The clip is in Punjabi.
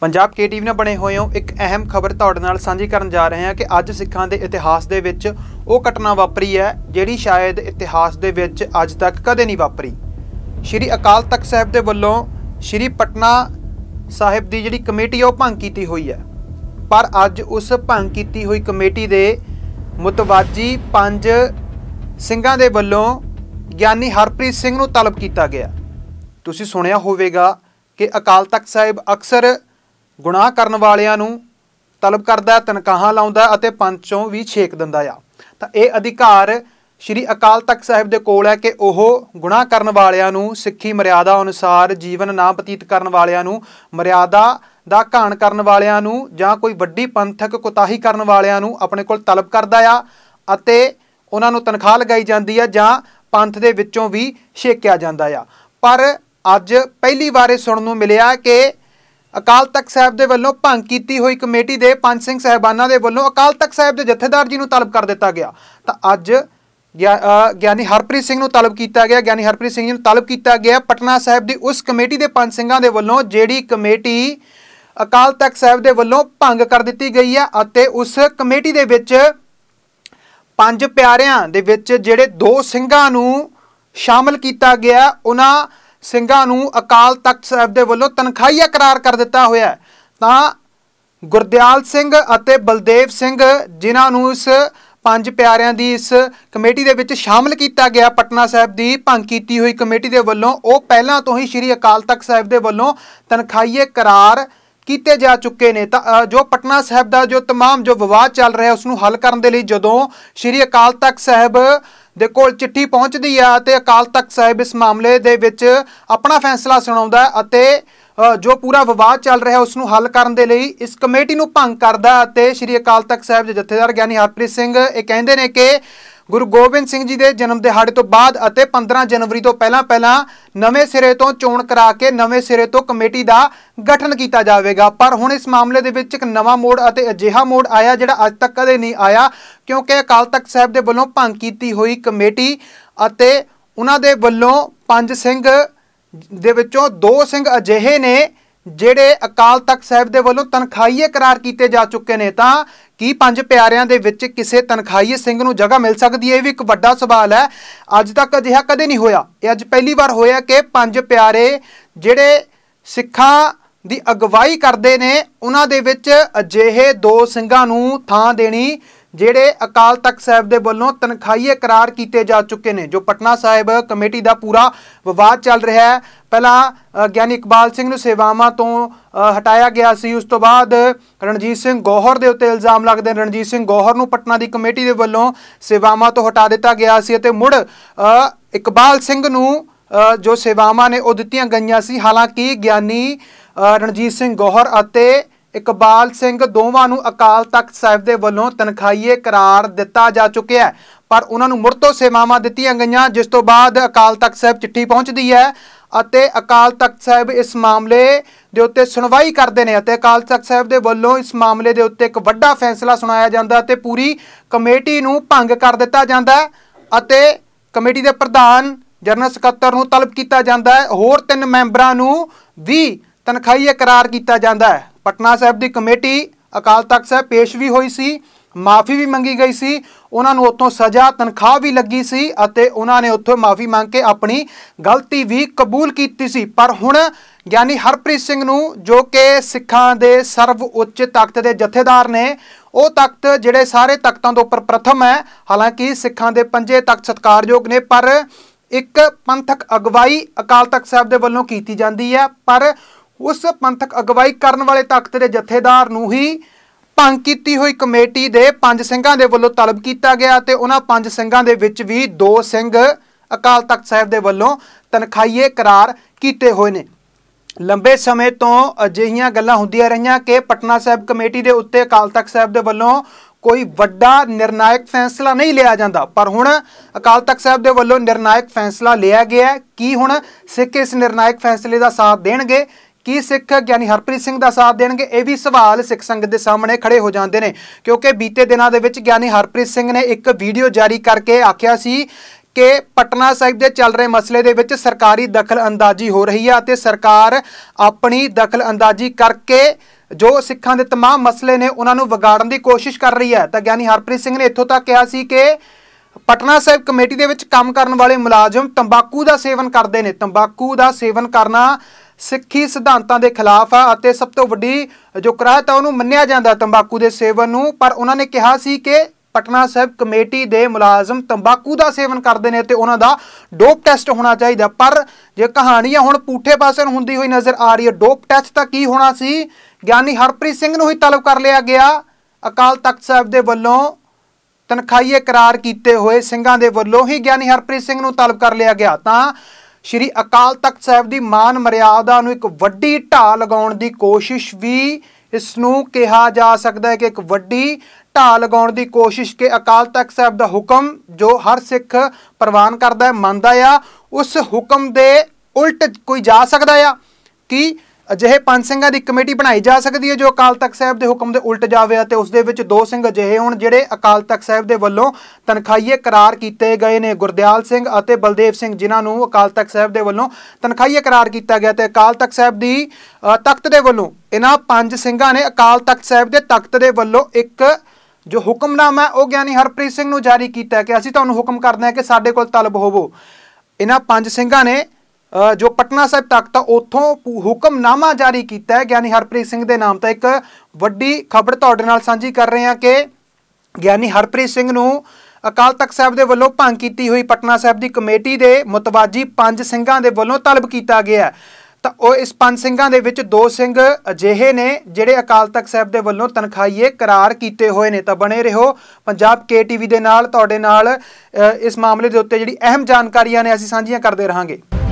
ਪੰਜਾਬ ਕੇ ਟੀਵੀ ਨਾਲ ਬਣੇ ਹੋਏ ਹੋ ਇੱਕ ਅਹਿਮ ਖਬਰ ਤੁਹਾਡੇ ਨਾਲ ਸਾਂਝੀ ਕਰਨ ਜਾ ਰਹੇ ਹਾਂ ਕਿ ਅੱਜ ਸਿੱਖਾਂ ਦੇ ਇਤਿਹਾਸ ਦੇ ਵਿੱਚ ਉਹ ਘਟਨਾ ਵਾਪਰੀ ਹੈ ਜਿਹੜੀ ਸ਼ਾਇਦ ਇਤਿਹਾਸ ਦੇ ਵਿੱਚ ਅੱਜ ਤੱਕ ਕਦੇ ਨਹੀਂ ਵਾਪਰੀ ਸ਼੍ਰੀ ਅਕਾਲ ਤਖਤ ਸਾਹਿਬ ਦੇ ਵੱਲੋਂ ਸ਼੍ਰੀ ਪਟਨਾ ਸਾਹਿਬ ਦੀ ਜਿਹੜੀ ਕਮੇਟੀ ਉਹ ਭੰਗ ਕੀਤੀ ਹੋਈ ਹੈ ਪਰ ਅੱਜ ਉਸ ਭੰਗ ਕੀਤੀ ਹੋਈ ਕਮੇਟੀ ਦੇ ਮਤਵਾਜੀ ਪੰਜ ਸਿੰਘਾਂ ਦੇ ਵੱਲੋਂ ਗਿਆਨੀ ਹਰਪ੍ਰੀਤ ਸਿੰਘ ਨੂੰ ਤਲਬ ਕੀਤਾ ਗਿਆ ਤੁਸੀਂ ਸੁਣਿਆ ਹੋਵੇਗਾ ਕਿ ਅਕਾਲ ਤਖਤ ਸਾਹਿਬ ਅਕਸਰ ਗੁਨਾਹ ਕਰਨ ਵਾਲਿਆਂ ਨੂੰ ਤਲਬ ਕਰਦਾ ਤਨਕਾਹਾਂ ਲਾਉਂਦਾ ਅਤੇ ਪੰਚੋਂ ਵੀ ਛੇਕ ਦਿੰਦਾ ਆ ਤਾਂ ਇਹ ਅਧਿਕਾਰ ਸ਼੍ਰੀ ਅਕਾਲ ਤਖਤ ਸਾਹਿਬ ਦੇ ਕੋਲ ਹੈ ਕਿ ਉਹ ਗੁਨਾਹ ਕਰਨ ਵਾਲਿਆਂ ਨੂੰ ਸਿੱਖੀ ਮਰਿਆਦਾ ਅਨੁਸਾਰ ਜੀਵਨ ਨਾ ਬਤੀਤ ਕਰਨ ਵਾਲਿਆਂ ਨੂੰ ਮਰਿਆਦਾ ਦਾ ਘਾਣ ਕਰਨ ਵਾਲਿਆਂ ਨੂੰ ਜਾਂ ਕੋਈ ਵੱਡੀ ਪੰਥਕ ਕੁਤਾਹੀ ਕਰਨ ਵਾਲਿਆਂ ਨੂੰ ਆਪਣੇ ਕੋਲ ਤਲਬ ਕਰਦਾ ਆ ਅਤੇ ਉਹਨਾਂ ਨੂੰ ਤਨਖਾਹ ਲਗਾਈ ਜਾਂਦੀ ਆ ਜਾਂ ਪੰਥ ਦੇ ਵਿੱਚੋਂ ਵੀ ਛੇਕਿਆ ਜਾਂਦਾ ਆ ਪਰ ਅੱਜ ਪਹਿਲੀ ਵਾਰੇ ਸੁਣਨ ਨੂੰ ਮਿਲਿਆ ਕਿ ਅਕਾਲ ਤਖਤ ਸਾਹਿਬ ਦੇ ਵੱਲੋਂ ਭੰਗ ਕੀਤੀ ਹੋਈ ਕਮੇਟੀ ਦੇ ਪੰਜ ਸਿੰਘ ਸਹਿਬਾਨਾਂ ਦੇ ਵੱਲੋਂ ਅਕਾਲ ਤਖਤ ਸਾਹਿਬ ਦੇ ਜਥੇਦਾਰ ਜੀ ਨੂੰ ਤਲਬ ਕਰ ਦਿੱਤਾ ਗਿਆ ਤਾਂ ਅੱਜ ਗਿਆਨੀ ਹਰਪ੍ਰੀਤ ਸਿੰਘ ਨੂੰ ਤਲਬ ਕੀਤਾ ਗਿਆ ਗਿਆਨੀ ਹਰਪ੍ਰੀਤ ਸਿੰਘ ਜੀ ਨੂੰ ਤਲਬ ਕੀਤਾ ਗਿਆ ਪਟਨਾ ਸਾਹਿਬ ਦੀ ਉਸ ਕਮੇਟੀ ਦੇ ਪੰਜ ਸਿੰਘਾਂ ਦੇ ਵੱਲੋਂ ਜਿਹੜੀ ਕਮੇਟੀ ਅਕਾਲ ਤਖਤ ਸਾਹਿਬ ਦੇ ਵੱਲੋਂ ਭੰਗ ਕਰ ਦਿੱਤੀ ਗਈ ਹੈ ਅਤੇ ਉਸ ਕਮੇਟੀ ਦੇ ਵਿੱਚ ਪੰਜ ਪਿਆਰਿਆਂ ਦੇ ਵਿੱਚ ਜਿਹੜੇ ਦੋ ਸਿੰਘਾਂ ਨੂੰ ਸ਼ਾਮਲ ਕੀਤਾ ਗਿਆ ਉਹਨਾਂ ਸਿੰਘਾਂ ਨੂੰ ਅਕਾਲ ਤਖਤ ਸਾਹਿਬ ਦੇ ਵੱਲੋਂ ਤਨਖਾਹੀਆ ਕਰਾਰ ਕਰ ਦਿੱਤਾ ਹੋਇਆ ਤਾਂ ਗੁਰਦਿਆਲ ਸਿੰਘ ਅਤੇ ਬਲਦੇਵ ਸਿੰਘ ਜਿਨ੍ਹਾਂ ਨੂੰ ਇਸ ਪੰਜ ਪਿਆਰਿਆਂ ਦੀ ਇਸ ਕਮੇਟੀ ਦੇ ਵਿੱਚ ਸ਼ਾਮਲ ਕੀਤਾ ਗਿਆ ਪਟਨਾ ਸਾਹਿਬ ਦੀ ਭੰਗ ਕੀਤੀ ਹੋਈ ਕਮੇਟੀ ਦੇ ਵੱਲੋਂ ਉਹ ਪਹਿਲਾਂ ਤੋਂ ਹੀ ਸ੍ਰੀ ਅਕਾਲ ਤਖਤ ਸਾਹਿਬ ਦੇ ਵੱਲੋਂ ਤਨਖਾਹੀਏ ਕਰਾਰ ਕੀਤੇ ਜਾ ਚੁੱਕੇ ਨੇ ਤਾਂ ਜੋ ਪਟਨਾ ਸਾਹਿਬ ਦਾ ਜੋ तमाम ਜੋ ਵਿਵਾਦ ਚੱਲ ਰਿਹਾ ਉਸ ਨੂੰ ਹੱਲ ਕਰਨ ਦੇ ਲਈ ਜਦੋਂ ਸ਼੍ਰੀ ਅਕਾਲ ਤਖਤ ਸਾਹਿਬ ਦੇ ਕੋਲ ਚਿੱਠੀ ਪਹੁੰਚਦੀ ਆ ਤੇ ਅਕਾਲ ਤਖਤ ਸਾਹਿਬ ਇਸ ਮਾਮਲੇ ਦੇ ਵਿੱਚ ਆਪਣਾ ਫੈਸਲਾ ਸੁਣਾਉਂਦਾ ਅਤੇ ਜੋ ਪੂਰਾ ਵਿਵਾਦ ਚੱਲ ਰਿਹਾ ਉਸ ਨੂੰ ਹੱਲ ਕਰਨ ਦੇ ਲਈ ਇਸ ਕਮੇਟੀ ਨੂੰ ਭੰਗ ਕਰਦਾ ਅਤੇ ਸ਼੍ਰੀ ਅਕਾਲ ਤਖਤ ਸਾਹਿਬ ਦੇ ਜਥੇਦਾਰ ਗਿਆਨੀ ਹਰਪ੍ਰੀਤ ਸਿੰਘ ਇਹ ਕਹਿੰਦੇ ਨੇ ਕਿ ਗੁਰੂ ਗੋਬਿੰਦ ਸਿੰਘ ਜੀ ਦੇ ਜਨਮ ਦਿਹਾੜੇ ਤੋਂ ਬਾਅਦ ਅਤੇ 15 ਜਨਵਰੀ ਤੋਂ ਪਹਿਲਾਂ ਪਹਿਲਾਂ ਨਵੇਂ ਸਿਰੇ ਤੋਂ ਚੋਣ ਕਰਾ ਕੇ ਨਵੇਂ ਸਿਰੇ ਤੋਂ ਕਮੇਟੀ ਦਾ ਗਠਨ ਕੀਤਾ ਜਾਵੇਗਾ ਪਰ ਹੁਣ ਇਸ ਮਾਮਲੇ ਦੇ ਵਿੱਚ ਇੱਕ ਨਵਾਂ ਮੋੜ ਅਤੇ ਅਜਿਹਾ ਮੋੜ ਆਇਆ ਜਿਹੜਾ ਅੱਜ ਤੱਕ ਕਦੇ ਨਹੀਂ ਆਇਆ ਕਿਉਂਕਿ ਅਕਾਲ ਤਖਤ ਸਾਹਿਬ ਦੇ ਵੱਲੋਂ ਭੰਗ ਕੀਤੀ ਹੋਈ ਕਮੇਟੀ ਅਤੇ ਉਹਨਾਂ ਦੇ ਵੱਲੋਂ ਪੰਜ ਸਿੰਘ ਦੇ ਵਿੱਚੋਂ ਦੋ ਸਿੰਘ ਅਜਿਹੇ ਨੇ ਜਿਹੜੇ ਅਕਾਲ ਤਖਤ ਸਾਹਿਬ ਦੇ ਵੱਲੋਂ ਤਨਖਾਹੀਏ ਕਰਾਰ ਕੀਤੇ ਜਾ ਚੁੱਕੇ ਨੇ ਤਾਂ ਕੀ ਪੰਜ ਪਿਆਰਿਆਂ ਦੇ ਵਿੱਚ ਕਿਸੇ ਤਨਖਾਹੀਏ ਸਿੰਘ ਨੂੰ ਜਗ੍ਹਾ ਮਿਲ ਸਕਦੀ ਹੈ ਇਹ ਵੀ ਇੱਕ ਵੱਡਾ ਸਵਾਲ ਹੈ ਅੱਜ ਤੱਕ ਅਜਿਹਾ ਕਦੇ ਨਹੀਂ ਹੋਇਆ ਇਹ ਅੱਜ ਪਹਿਲੀ ਵਾਰ ਹੋਇਆ ਕਿ ਪੰਜ ਪਿਆਰੇ ਜਿਹੜੇ ਸਿੱਖਾਂ ਦੀ ਅਗਵਾਈ ਕਰਦੇ ਨੇ ਉਹਨਾਂ ਦੇ ਵਿੱਚ ਅਜਿਹੇ ਦੋ ਸਿੰਘਾਂ ਨੂੰ ਥਾਂ ਦੇਣੀ ਜਿਹੜੇ ਅਕਾਲ ਤਖਤ ਸਾਹਿਬ ਦੇ ਵੱਲੋਂ ਤਨਖਾਈ ਇਕਰਾਰ ਕੀਤੇ ਜਾ ਚੁੱਕੇ ਨੇ ਜੋ ਪਟਨਾ ਸਾਹਿਬ ਕਮੇਟੀ ਦਾ ਪੂਰਾ ਵਿਵਾਦ ਚੱਲ ਰਿਹਾ ਹੈ ਪਹਿਲਾਂ ਗਿਆਨੀ ਇਕਬਾਲ ਸਿੰਘ ਨੂੰ ਸੇਵਾਵਾਂ ਤੋਂ ਹਟਾਇਆ ਗਿਆ ਸੀ ਉਸ ਤੋਂ ਬਾਅਦ ਰਣਜੀਤ ਸਿੰਘ ਗੋਹਰ ਦੇ ਉੱਤੇ ਇਲਜ਼ਾਮ ਲੱਗਦੇ ਨੇ ਰਣਜੀਤ ਸਿੰਘ ਗੋਹਰ ਨੂੰ ਪਟਨਾ ਦੀ ਕਮੇਟੀ ਦੇ ਵੱਲੋਂ ਸੇਵਾਵਾਂ ਤੋਂ ਹਟਾ ਦਿੱਤਾ ਗਿਆ ਸੀ ਅਤੇ ਮੁੜ ਇਕਬਾਲ ਸਿੰਘ ਨੂੰ ਜੋ ਸੇਵਾਵਾਂ ਨੇ ਉਹ ਦਿੱਤੀਆਂ ਗਈਆਂ ਸੀ ਹਾਲਾਂਕਿ ਗਿਆਨੀ ਰਣਜੀਤ ਸਿੰਘ ਗੋਹਰ ਅਤੇ ਇਕਬਾਲ ਸਿੰਘ ਦੋਵਾਂ ਨੂੰ ਅਕਾਲ ਤਖਤ ਸਾਹਿਬ ਦੇ ਵੱਲੋਂ ਤਨਖਾਹੀਏ ਕਰਾਰ ਦਿੱਤਾ ਜਾ ਚੁੱਕਿਆ ਹੈ ਪਰ ਉਹਨਾਂ ਨੂੰ ਮੁਰਤੋ ਸੇਵਾਵਾਂ ਦਿੱਤੀਆਂ ਗਈਆਂ ਜਿਸ ਤੋਂ ਬਾਅਦ ਅਕਾਲ ਤਖਤ ਸਾਹਿਬ ਚਿੱਠੀ ਪਹੁੰਚਦੀ ਹੈ ਅਤੇ ਅਕਾਲ ਤਖਤ ਸਾਹਿਬ ਇਸ ਮਾਮਲੇ ਦੇ ਉੱਤੇ ਸੁਣਵਾਈ ਕਰਦੇ ਨੇ ਅਤੇ ਅਕਾਲ ਤਖਤ ਸਾਹਿਬ ਦੇ ਵੱਲੋਂ ਇਸ ਮਾਮਲੇ ਦੇ ਉੱਤੇ ਇੱਕ ਵੱਡਾ ਫੈਸਲਾ ਸੁਣਾਇਆ ਜਾਂਦਾ ਤੇ ਪੂਰੀ ਕਮੇਟੀ ਨੂੰ ਭੰਗ ਕਰ ਦਿੱਤਾ ਜਾਂਦਾ ਅਤੇ ਕਮੇਟੀ ਦੇ ਪ੍ਰਧਾਨ ਜਨਰਲ ਸਕੱਤਰ ਨੂੰ ਤਲਬ ਕੀਤਾ ਜਾਂਦਾ ਹੈ ਹੋਰ ਤਿੰਨ ਮੈਂਬਰਾਂ ਨੂੰ ਵੀ ਤਨਖਾਹੀਏ ਕਰਾਰ ਕੀਤਾ ਜਾਂਦਾ ਹੈ ਪਟਨਾ ਸਾਹਿਬ ਦੀ ਕਮੇਟੀ ਅਕਾਲ ਤਖਤ ਸਾਹਿਬ ਪੇਸ਼ ਵੀ ਹੋਈ ਸੀ ਮਾਫੀ ਵੀ ਮੰਗੀ ਗਈ ਸੀ ਉਹਨਾਂ ਨੂੰ ਉੱਥੋਂ ਸਜ਼ਾ ਤਨਖਾਹ ਵੀ ਲੱਗੀ ਸੀ ਅਤੇ ਉਹਨਾਂ ਨੇ ਉੱਥੋਂ ਮਾਫੀ ਮੰਗ ਕੇ ਆਪਣੀ ਗਲਤੀ ਵੀ ਕਬੂਲ ਕੀਤੀ ਸੀ ਪਰ ਹੁਣ ਗਿਆਨੀ ਹਰਪ੍ਰੀਤ ਸਿੰਘ ਨੂੰ ਜੋ ਕਿ ਸਿੱਖਾਂ ਦੇ ਸਰਵ ਉੱਚ ਤਖਤ ਦੇ ਜਥੇਦਾਰ ਨੇ ਉਹ ਤਖਤ ਜਿਹੜੇ ਸਾਰੇ ਤਖਤਾਂ ਤੋਂ ਉੱਪਰ ਪ੍ਰਥਮ ਹੈ ਹਾਲਾਂਕਿ ਸਿੱਖਾਂ ਦੇ ਪੰਜੇ ਤਖਤ ਸਤਕਾਰਯੋਗ ਨੇ ਪਰ ਇੱਕ ਪੰਥਕ ਅਗਵਾਈ ਅਕਾਲ ਤਖਤ ਸਾਹਿਬ ਦੇ ਵੱਲੋਂ ਕੀਤੀ ਜਾਂਦੀ ਹੈ ਪਰ ਉਸ ਪੰਥਕ ਅਗਵਾਈ ਕਰਨ ਵਾਲੇ ਤਖਤ ਦੇ ਜਥੇਦਾਰ ਨੂੰ ਹੀ ਭੰਗ ਕੀਤੀ ਹੋਈ ਕਮੇਟੀ ਦੇ ਪੰਜ ਸਿੰਘਾਂ ਦੇ ਵੱਲੋਂ ਤਲਬ ਕੀਤਾ ਗਿਆ ਤੇ ਉਹਨਾਂ ਪੰਜ ਸਿੰਘਾਂ ਦੇ ਵਿੱਚ ਵੀ ਦੋ ਸਿੰਘ ਅਕਾਲ ਤਖਤ ਸਾਹਿਬ ਦੇ ਵੱਲੋਂ ਤਨਖਾਈਏ ਕਰਾਰ ਕੀਤੇ ਹੋਏ ਨੇ ਲੰਬੇ ਸਮੇਂ ਤੋਂ ਅਜਿਹੀਆਂ ਗੱਲਾਂ ਹੁੰਦੀਆਂ ਰਹੀਆਂ ਕਿ ਪਟਨਾ ਸਾਹਿਬ ਕਮੇਟੀ ਦੇ ਉੱਤੇ ਅਕਾਲ ਤਖਤ ਸਾਹਿਬ ਦੇ ਵੱਲੋਂ ਕੋਈ ਵੱਡਾ ਨਿਰਣਾਇਕ ਫੈਸਲਾ ਨਹੀਂ ਲਿਆ ਜਾਂਦਾ ਪਰ ਹੁਣ ਅਕਾਲ ਤਖਤ ਸਾਹਿਬ ਦੇ ਵੱਲੋਂ ਨਿਰਣਾਇਕ ਫੈਸਲਾ ਲਿਆ ਗਿਆ ਕੀ ਹੁਣ ਸਿੱਖ ਇਸ ਨਿਰਣਾਇਕ ਫੈਸਲੇ ਦਾ ਸਾਥ ਦੇਣਗੇ ਕੀ ਸਿੱਖ ਗਿਆਨੀ ਹਰਪ੍ਰੀਤ ਸਿੰਘ ਦਾ ਸਾਥ ਦੇਣਗੇ ਇਹ ਵੀ ਸਵਾਲ ਸਿੱਖ ਸੰਗਤ ਦੇ ਸਾਹਮਣੇ ਖੜੇ ਹੋ ਜਾਂਦੇ ਨੇ ਕਿਉਂਕਿ ਬੀਤੇ ਦਿਨਾਂ ਦੇ ਵਿੱਚ ਗਿਆਨੀ ਹਰਪ੍ਰੀਤ ਸਿੰਘ ਨੇ ਇੱਕ ਵੀਡੀਓ ਜਾਰੀ ਕਰਕੇ ਆਖਿਆ ਸੀ ਕਿ ਪਟਨਾ ਸਾਹਿਬ ਦੇ ਚੱਲ ਰਹੇ ਮਸਲੇ ਦੇ ਵਿੱਚ ਸਰਕਾਰੀ ਦਖਲ ਅੰਦਾਜ਼ੀ ਹੋ ਰਹੀ ਹੈ ਅਤੇ ਸਰਕਾਰ ਆਪਣੀ ਦਖਲ ਅੰਦਾਜ਼ੀ ਕਰਕੇ ਜੋ ਸਿੱਖਾਂ ਦੇ तमाम ਮਸਲੇ ਨੇ ਉਹਨਾਂ ਨੂੰ ਵਿਗਾੜਨ ਦੀ ਕੋਸ਼ਿਸ਼ ਕਰ ਰਹੀ ਹੈ ਤਾਂ ਗਿਆਨੀ ਹਰਪ੍ਰੀਤ ਸਿੰਘ ਨੇ ਇੱਥੋਂ ਤੱਕ ਕਿਹਾ ਸੀ ਕਿ ਪਟਨਾ ਸਾਹਿਬ ਕਮੇਟੀ ਦੇ ਵਿੱਚ ਕੰਮ ਕਰਨ ਵਾਲੇ ਮੁਲਾਜ਼ਮ ਤੰਬਾਕੂ ਦਾ ਸੇਵਨ ਕਰਦੇ ਨੇ ਤੰਬਾਕੂ ਦਾ ਸੇਵਨ ਕਰਨਾ ਸਿੱਖੀ ਸਿਧਾਂਤਾਂ ਦੇ ਖਿਲਾਫ ਆ ਅਤੇ ਸਭ ਤੋਂ ਵੱਡੀ ਜੋ ਕਰਾਇਤ ਆ ਉਹਨੂੰ ਮੰਨਿਆ ਜਾਂਦਾ ਤੰਬਾਕੂ ਦੇ ਸੇਵਨ ਨੂੰ ਪਰ ਉਹਨਾਂ ਨੇ ਕਿਹਾ ਸੀ ਕਿ ਪਟਨਾ ਸਾਹਿਬ ਕਮੇਟੀ ਦੇ ਮੁਲਾਜ਼ਮ ਤੰਬਾਕੂ ਦਾ ਸੇਵਨ ਕਰਦੇ ਨੇ ਤੇ ਉਹਨਾਂ ਦਾ ਡੋਪ ਟੈਸਟ ਹੋਣਾ ਚਾਹੀਦਾ ਪਰ ਜੇ ਕਹਾਣੀਆਂ ਹੁਣ ਪੂਠੇ ਪਾਸੇ ਨੂੰ ਹੁੰਦੀ ਹੋਈ ਨਜ਼ਰ ਆ ਰਹੀ ਹੈ ਡੋਪ ਟੈਸਟ ਤਾਂ ਕੀ ਹੋਣਾ ਸੀ ਗਿਆਨੀ ਹਰਪ੍ਰੀਤ ਸਿੰਘ ਨੂੰ ਹੀ ਤਲਬ ਕਰ ਲਿਆ ਗਿਆ ਅਕਾਲ ਤਖਤ ਸਾਹਿਬ ਦੇ ਵੱਲੋਂ ਤਨਖਾਹੀਏ ਇਕਰਾਰ ਕੀਤੇ ਹੋਏ ਸਿੰਘਾਂ ਦੇ ਵੱਲੋਂ ਹੀ ਗਿਆਨੀ ਹਰਪ੍ਰੀਤ ਸਿੰਘ ਨੂੰ ਤਲਬ ਕਰ ਲਿਆ ਗਿਆ ਤਾਂ ਸ਼੍ਰੀ ਅਕਾਲ ਤਖਤ ਸਾਹਿਬ ਦੀ ਮਾਨ ਮਰਿਆਦਾ ਨੂੰ ਇੱਕ ਵੱਡੀ ਢਾ ਲਗਾਉਣ ਦੀ ਕੋਸ਼ਿਸ਼ ਵੀ ਇਸ ਨੂੰ ਕਿਹਾ ਜਾ ਸਕਦਾ ਹੈ ਕਿ ਇੱਕ ਵੱਡੀ ਢਾ ਲਗਾਉਣ ਦੀ ਕੋਸ਼ਿਸ਼ ਕਿ ਅਕਾਲ ਤਖਤ ਸਾਹਿਬ ਦਾ ਹੁਕਮ ਜੋ ਹਰ ਸਿੱਖ ਪ੍ਰਵਾਨ ਕਰਦਾ ਹੈ ਮੰਨਦਾ ਆ ਉਸ ਹੁਕਮ ਦੇ ਉਲਟ ਕੋਈ ਜਾ ਸਕਦਾ ਆ ਕਿ ਅਜਿਹੇ ਪੰਜ ਸਿੰਘਾਂ ਦੀ ਕਮੇਟੀ ਬਣਾਈ ਜਾ ਸਕਦੀ ਹੈ ਜੋ ਅਕਾਲ ਤਖਤ ਸਾਹਿਬ ਦੇ ਹੁਕਮ ਦੇ ਉਲਟ ਜਾਵੇ ਅਤੇ ਉਸ ਦੇ ਵਿੱਚ ਦੋ ਸਿੰਘ ਅਜਿਹੇ ਹੋਣ ਜਿਹੜੇ ਅਕਾਲ ਤਖਤ ਸਾਹਿਬ ਦੇ ਵੱਲੋਂ ਤਨਖਾਹੀਏ ਕਰਾਰ ਕੀਤੇ ਗਏ ਨੇ ਗੁਰਦਿਆਲ ਸਿੰਘ ਅਤੇ ਬਲਦੇਵ ਸਿੰਘ ਜਿਨ੍ਹਾਂ ਨੂੰ ਅਕਾਲ ਤਖਤ ਸਾਹਿਬ ਦੇ ਵੱਲੋਂ ਤਨਖਾਹੀਏ ਕਰਾਰ ਕੀਤਾ ਗਿਆ ਤੇ ਅਕਾਲ ਤਖਤ ਸਾਹਿਬ ਦੀ ਤਖਤ ਦੇ ਵੱਲੋਂ ਇਹਨਾਂ ਪੰਜ ਸਿੰਘਾਂ ਨੇ ਅਕਾਲ ਤਖਤ ਸਾਹਿਬ ਦੇ ਤਖਤ ਦੇ ਵੱਲੋਂ ਇੱਕ ਜੋ ਹੁਕਮਨਾਮਾ ਉਹ ਗਿਆਨੀ ਹਰਪ੍ਰੀਤ ਸਿੰਘ ਨੂੰ ਜਾਰੀ ਕੀਤਾ ਕਿ ਅਸੀਂ ਤੁਹਾਨੂੰ ਹੁਕਮ ਕਰਦੇ ਹਾਂ ਕਿ ਸਾਡੇ ਕੋਲ ਤਲਬ ਹੋਵੋ ਇਹਨਾਂ ਪੰਜ ਸਿੰਘਾਂ ਨੇ ਜੋ ਪਟਨਾ ਸਾਹਿਬ ਤੱਕ ਤਾਂ ਉਥੋਂ ਹੁਕਮਨਾਮਾ ਜਾਰੀ ਕੀਤਾ ਹੈ ਗਿਆਨੀ ਹਰਪ੍ਰੀਤ ਸਿੰਘ ਦੇ ਨਾਮ ਤਾਂ ਇੱਕ ਵੱਡੀ ਖਬਰ ਤੁਹਾਡੇ ਨਾਲ ਸਾਂਝੀ ਕਰ ਰਹੇ ਹਾਂ ਕਿ ਗਿਆਨੀ ਹਰਪ੍ਰੀਤ ਸਿੰਘ ਨੂੰ ਅਕਾਲ ਤਖਤ ਸਾਹਿਬ ਦੇ ਵੱਲੋਂ ਭੰਗ ਕੀਤੀ ਹੋਈ ਪਟਨਾ ਸਾਹਿਬ ਦੀ ਕਮੇਟੀ ਦੇ ਮਤਵਾਜੀ ਪੰਜ ਸਿੰਘਾਂ ਦੇ ਵੱਲੋਂ ਤਲਬ ਕੀਤਾ ਗਿਆ ਤਾਂ ਉਹ ਇਸ ਪੰਜ ਸਿੰਘਾਂ ਦੇ ਵਿੱਚ ਦੋ ਸਿੰਘ ਅਜਿਹੇ ਨੇ ਜਿਹੜੇ ਅਕਾਲ ਤਖਤ ਸਾਹਿਬ ਦੇ ਵੱਲੋਂ ਤਨਖਾਹੀਏ ਕਰਾਰ ਕੀਤੇ ਹੋਏ ਨੇ ਤਾਂ ਬਣੇ ਰਹੋ ਪੰਜਾਬ ਕੇਟੀਵੀ ਦੇ ਨਾਲ ਤੁਹਾਡੇ ਨਾਲ ਇਸ ਮਾਮਲੇ ਦੇ ਉੱਤੇ ਜਿਹੜੀ ਅਹਿਮ ਜਾਣਕਾਰੀਆਂ ਨੇ ਅਸੀਂ ਸਾਂਝੀਆਂ ਕਰਦੇ ਰਹਾਂਗੇ